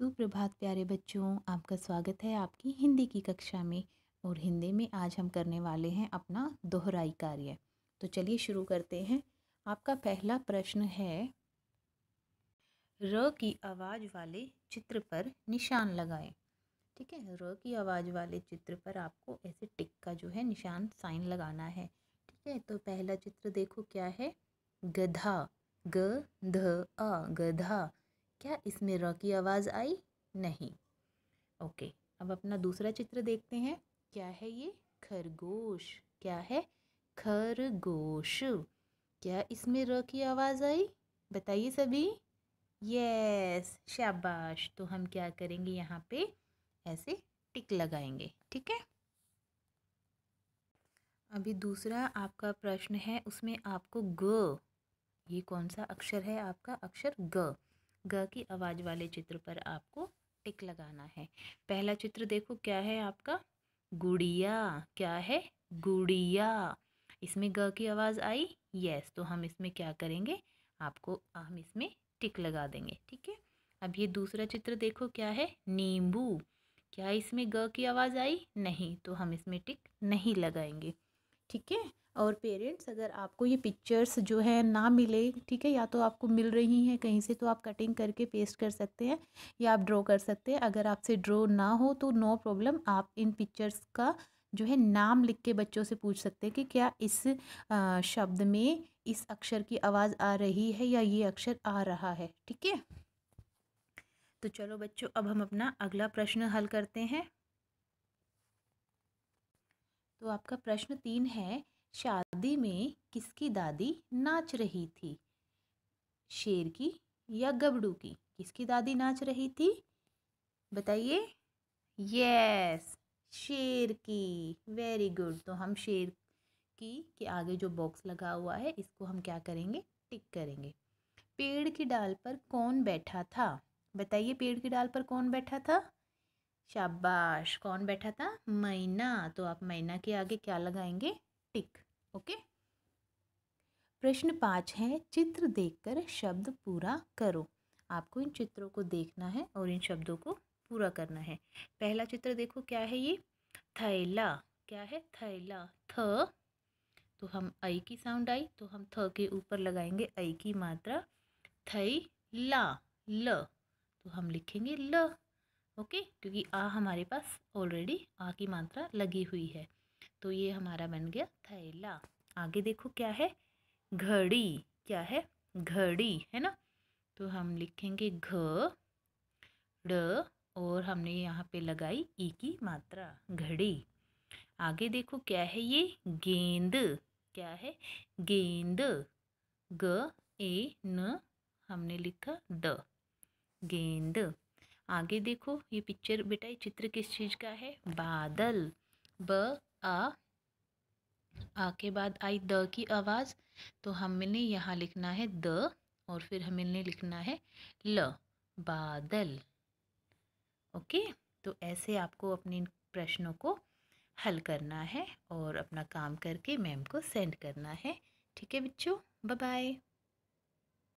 सुप्रभात प्यारे बच्चों आपका स्वागत है आपकी हिंदी की कक्षा में और हिंदी में आज हम करने वाले हैं अपना दोहराई कार्य तो चलिए शुरू करते हैं आपका पहला प्रश्न है र की आवाज़ वाले चित्र पर निशान लगाएं ठीक है र की आवाज़ वाले चित्र पर आपको ऐसे टिक का जो है निशान साइन लगाना है ठीक है तो पहला चित्र देखो क्या है गधा ग ध अ गधा क्या इसमें र की आवाज़ आई नहीं ओके अब अपना दूसरा चित्र देखते हैं क्या है ये खरगोश क्या है खरगोश क्या इसमें र की आवाज़ आई बताइए सभी यस शाबाश तो हम क्या करेंगे यहाँ पे ऐसे टिक लगाएंगे ठीक है अभी दूसरा आपका प्रश्न है उसमें आपको ग ये कौन सा अक्षर है आपका अक्षर ग ग की आवाज़ वाले चित्र पर आपको टिक लगाना है पहला चित्र देखो क्या है आपका गुड़िया क्या है गुड़िया इसमें ग की आवाज़ आई यस तो हम इसमें क्या करेंगे आपको हम इसमें टिक लगा देंगे ठीक है अब ये दूसरा चित्र देखो क्या है नींबू क्या इसमें ग की आवाज़ आई नहीं तो हम इसमें टिक नहीं लगाएंगे ठीक है और पेरेंट्स अगर आपको ये पिक्चर्स जो है ना मिले ठीक है या तो आपको मिल रही हैं कहीं से तो आप कटिंग करके पेस्ट कर सकते हैं या आप ड्रॉ कर सकते हैं अगर आपसे ड्रॉ ना हो तो नो प्रॉब्लम आप इन पिक्चर्स का जो है नाम लिख के बच्चों से पूछ सकते हैं कि क्या इस शब्द में इस अक्षर की आवाज़ आ रही है या ये अक्षर आ रहा है ठीक है तो चलो बच्चों अब हम अपना अगला प्रश्न हल करते हैं तो आपका प्रश्न तीन है शादी में किसकी दादी नाच रही थी शेर की या गबड़ू की किसकी दादी नाच रही थी बताइए यस शेर की वेरी गुड तो हम शेर की के आगे जो बॉक्स लगा हुआ है इसको हम क्या करेंगे टिक करेंगे पेड़ की डाल पर कौन बैठा था बताइए पेड़ की डाल पर कौन बैठा था शाबाश कौन बैठा था मैना तो आप मैना के आगे क्या लगाएंगे टिक ओके प्रश्न पाँच है चित्र देखकर शब्द पूरा करो आपको इन चित्रों को देखना है और इन शब्दों को पूरा करना है पहला चित्र देखो क्या है ये थैला क्या है थैला थ तो हम आई की साउंड आई तो हम थ के ऊपर लगाएंगे आई की मात्रा थई ला ल तो हम लिखेंगे ल ओके क्योंकि आ हमारे पास ऑलरेडी आ की मात्रा लगी हुई है तो ये हमारा बन गया थैला आगे देखो क्या है घड़ी क्या है घड़ी है ना तो हम लिखेंगे घ ड और हमने यहाँ पे लगाई ई की मात्रा घड़ी आगे देखो क्या है ये गेंद क्या है गेंद ग ए न हमने लिखा द गेंद आगे देखो ये पिक्चर बेटा ये चित्र किस चीज़ का है बादल ब आ आ के बाद आई द की आवाज़ तो हमने यहाँ लिखना है द और फिर हमने लिखना है ल बादल ओके तो ऐसे आपको अपने प्रश्नों को हल करना है और अपना काम करके मैम को सेंड करना है ठीक है बच्चों बाय बाय